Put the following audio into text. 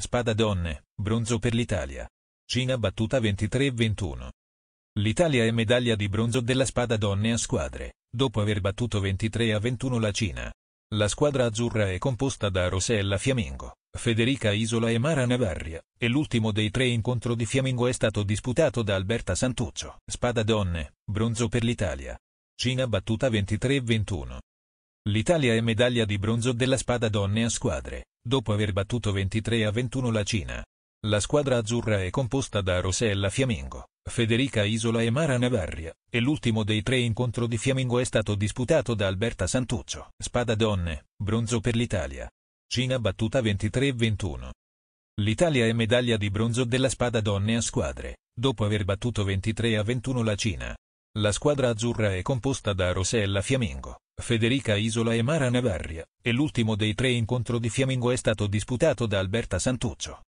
Spada donne, bronzo per l'Italia. Cina battuta 23-21. L'Italia è medaglia di bronzo della spada donne a squadre, dopo aver battuto 23-21 la Cina. La squadra azzurra è composta da Rossella Fiamingo, Federica Isola e Mara Navarria, e l'ultimo dei tre incontro di Fiamingo è stato disputato da Alberta Santuccio. Spada donne, bronzo per l'Italia. Cina battuta 23-21. L'Italia è medaglia di bronzo della spada donne a squadre, dopo aver battuto 23 a 21 la Cina. La squadra azzurra è composta da Rosella Fiamingo, Federica Isola e Mara Navarria, e l'ultimo dei tre incontro di Fiamingo è stato disputato da Alberta Santuccio. Spada donne, bronzo per l'Italia. Cina battuta 23-21. a L'Italia è medaglia di bronzo della spada donne a squadre, dopo aver battuto 23 a 21 la Cina. La squadra azzurra è composta da Rosella Fiamingo, Federica Isola e Mara Navarria, e l'ultimo dei tre incontro di Fiamingo è stato disputato da Alberta Santuccio.